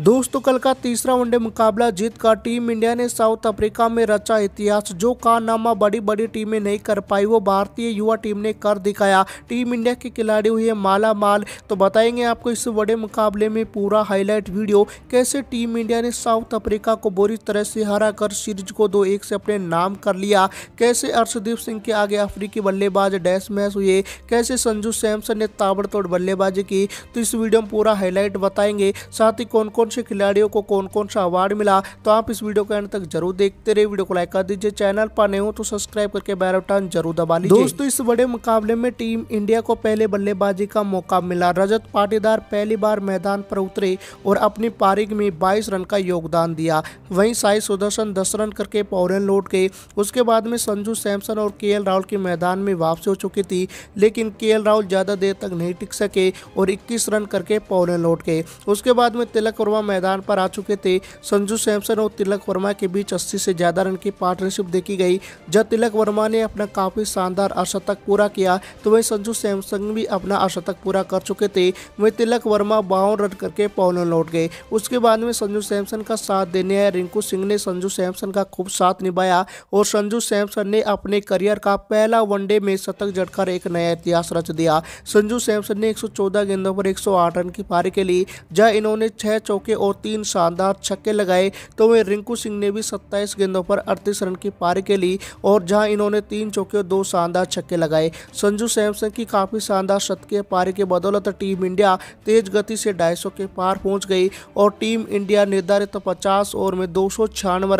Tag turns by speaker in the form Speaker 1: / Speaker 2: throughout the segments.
Speaker 1: दोस्तों कल का तीसरा वनडे मुकाबला जीत का टीम इंडिया ने साउथ अफ्रीका में रचा इतिहास जो कारनामा बड़ी बड़ी टीमें नहीं कर पाई वो भारतीय युवा टीम ने कर दिखाया टीम इंडिया के खिलाड़ी हुए माला माल तो बताएंगे आपको इस बड़े मुकाबले में पूरा हाईलाइट वीडियो कैसे टीम इंडिया ने साउथ अफ्रीका को बुरी तरह से हरा कर सीरीज को दो एक से अपने नाम कर लिया कैसे अर्शदीप सिंह के आगे अफ्रीकी बल्लेबाज डैश मैच हुए कैसे संजू सैमसन ने ताबड़तोड़ बल्लेबाजी की तो इस वीडियो में पूरा हाईलाइट बताएंगे साथ ही कौन कौन कौन से खिलाड़ियों को कौन कौन सा अवार्ड मिला तो आप इस वीडियो के अंत तक जरूर देखते रहे वीडियो को लाइक कर दीजिए चैनल पर नए हो तो सब्सक्राइब करके बैरोटान जरूर दबा लीजिए दोस्तों इस बड़े मुकाबले में टीम इंडिया को पहले बल्लेबाजी का मौका मिला रजत पाटीदार पहली बार मैदान पर उतरे और अपनी पारी में बाईस रन का योगदान दिया वहीं साई सुदर्शन दस रन करके पौरन लौट गए उसके बाद में संजू सैमसन और के राहुल की मैदान में वापसी हो चुकी थी लेकिन के राहुल ज़्यादा देर तक नहीं टिक सके और इक्कीस रन करके पौरन लौट गए उसके बाद में तिलक और वर्मा मैदान पर आ चुके थे संजू सैमसन और तिलक वर्मा के बीच 80 से ज़्यादा रन की पार्टनरशिप देखी गई जब तिलक वर्मा ने अपना काफ़ी शानदार अशतक पूरा किया तो वही संजू सैमसन भी अपना अशतक पूरा कर चुके थे वही तिलक वर्मा बावन रन करके पौने लौट गए उसके बाद में संजू सैमसन का साथ देने आए रिंकू सिंह ने संजू सैमसन का खूब साथ निभाया और संजू सैमसन ने अपने करियर का पहला वनडे में शतक जड़कर एक नया इतिहास रच दिया संजू सैमसन ने 114 गेंदों पर 108 रन की पारी के लिए जहां इन्होंने छह चौक चौके और तीन शानदार छक्के लगाए तो वे रिंकू सिंह ने भी सत्ताईस गेंदों पर अड़तीस रन की पारी के ली और जहां इन्होंने तीन चौके और दो शानदार छक्के लगाए संजू सैमसन की काफ़ी शानदार शतकीय पारी के बदौलत टीम इंडिया तेज गति से ढाई के पार पहुंच गई और टीम इंडिया निर्धारित पचास ओवर में दो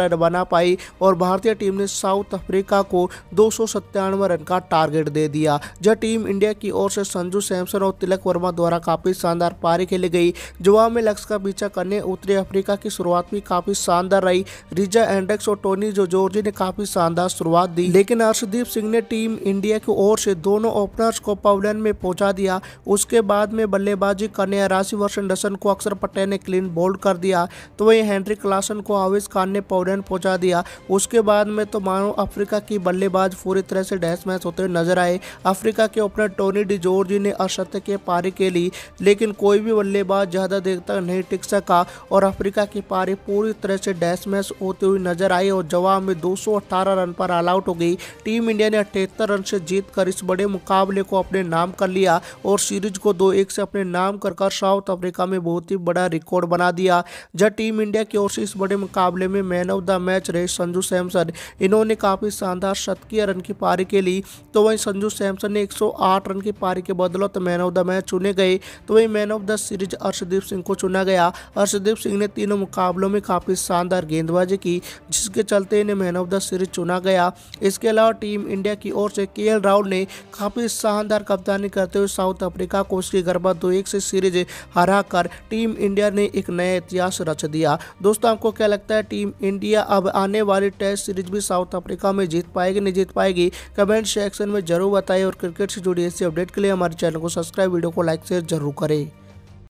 Speaker 1: रन बना पाई और भारतीय टीम ने साउथ अफ्रीका को दो रन का टारगेट दे दिया जहाँ टीम इंडिया की ओर से संजू सैमसन और तिलक वर्मा द्वारा काफ़ी शानदार पारी खेली गई जवाब में लक्ष्य का पीछा करने उत्तरी अफ्रीका की शुरुआत भी काफ़ी शानदार रही रिजा एंडेक्स और टोनी जो जोर्जी ने काफ़ी शानदार शुरुआत दी लेकिन अर्शदीप सिंह ने टीम इंडिया की ओर से दोनों ओपनर्स को पवलियन में पहुंचा दिया उसके बाद में बल्लेबाजी करने राशि वर्ष एंडरसन को अक्षर पटेल ने क्लीन बोल्ड कर दिया तो वही हेनरी क्लासन को आविश खान ने पवलियन पहुंचा दिया उसके बाद में तो मानो अफ्रीका की बल्लेबाज पूरी तरह से डैश मैच होते नजर आए अफ्रीका के ओपनर टोनी डिजोर्जी ने ने के पारी के लिए लेकिन कोई भी बल्लेबाज ज़्यादा देर तक नहीं टिक सका का और अफ्रीका की पारी पूरी तरह से डैशमैश होती हुई नजर आई और जवाब में 218 रन पर ऑल आउट हो गई टीम इंडिया ने अठहत्तर रन से जीत कर इस बड़े मुकाबले को अपने नाम कर लिया और सीरीज को दो एक से अपने नाम कर साउथ अफ्रीका में बहुत ही बड़ा रिकॉर्ड बना दिया जब टीम इंडिया की ओर से इस बड़े मुकाबले में मैन ऑफ द मैच रहे संजू सैमसन इन्होंने काफ़ी शानदार शतकीय रन की पारी के लिए तो वहीं संजू सैमसन ने 108 रन की पारी के बदलो तो मैन ऑफ द मैच चुने गए तो वहीं man of the series Arshdeep Singh को चुना गया हर्षदीप सिंह ने तीनों मुकाबलों में काफ़ी शानदार गेंदबाजी की जिसके चलते इन्हें मैन ऑफ द सीरीज चुना गया इसके अलावा टीम इंडिया की ओर से के राहुल ने काफ़ी शानदार कप्तानी करते हुए साउथ अफ्रीका को उसकी गरबा दो एक से सीरीज हरा कर टीम इंडिया ने एक नया इतिहास रच दिया दोस्तों आपको क्या लगता है टीम इंडिया अब आने वाली टेस्ट सीरीज भी साउथ अफ्रीका में जीत पाएगी नहीं जीत पाएगी कमेंट सेक्शन में जरूर बताएं और क्रिकेट से जुड़ी ऐसी अपडेट के लिए हमारे चैनल को सब्सक्राइब वीडियो को लाइक शेयर जरूर करें